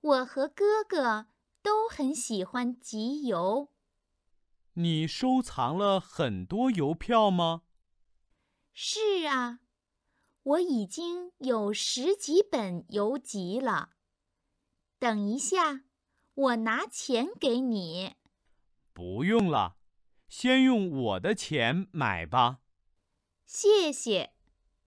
我和哥哥都很喜欢集邮。你收藏了很多邮票吗？是啊，我已经有十几本邮集了。等一下，我拿钱给你。不用了，先用我的钱买吧。谢谢。